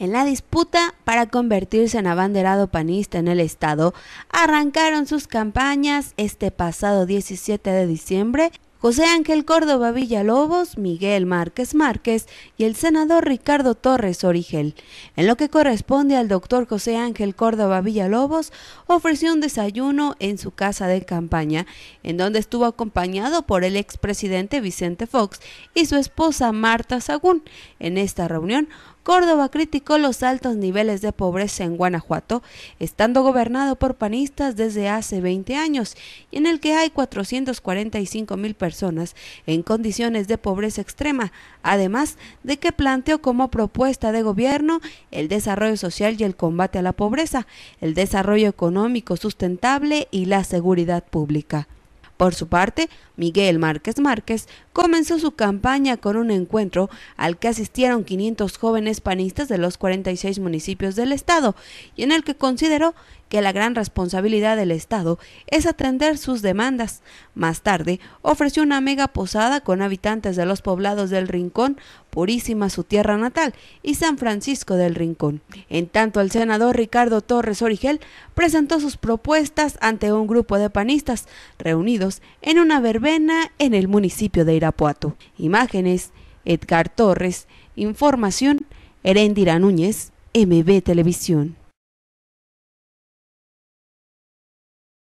En la disputa para convertirse en abanderado panista en el estado, arrancaron sus campañas este pasado 17 de diciembre José Ángel Córdoba Villalobos, Miguel Márquez Márquez y el senador Ricardo Torres Origel. En lo que corresponde al doctor José Ángel Córdoba Villalobos, ofreció un desayuno en su casa de campaña, en donde estuvo acompañado por el expresidente Vicente Fox y su esposa Marta Sagún. En esta reunión Córdoba criticó los altos niveles de pobreza en Guanajuato, estando gobernado por panistas desde hace 20 años, y en el que hay 445 mil personas en condiciones de pobreza extrema, además de que planteó como propuesta de gobierno el desarrollo social y el combate a la pobreza, el desarrollo económico sustentable y la seguridad pública. Por su parte, Miguel Márquez Márquez comenzó su campaña con un encuentro al que asistieron 500 jóvenes panistas de los 46 municipios del estado y en el que consideró que la gran responsabilidad del estado es atender sus demandas. Más tarde, ofreció una mega posada con habitantes de los poblados del Rincón, Purísima su tierra natal, y San Francisco del Rincón. En tanto, el senador Ricardo Torres Origel presentó sus propuestas ante un grupo de panistas reunidos en una verbena en el municipio de Irapuato. Imágenes, Edgar Torres. Información, Erendira Núñez, MB Televisión.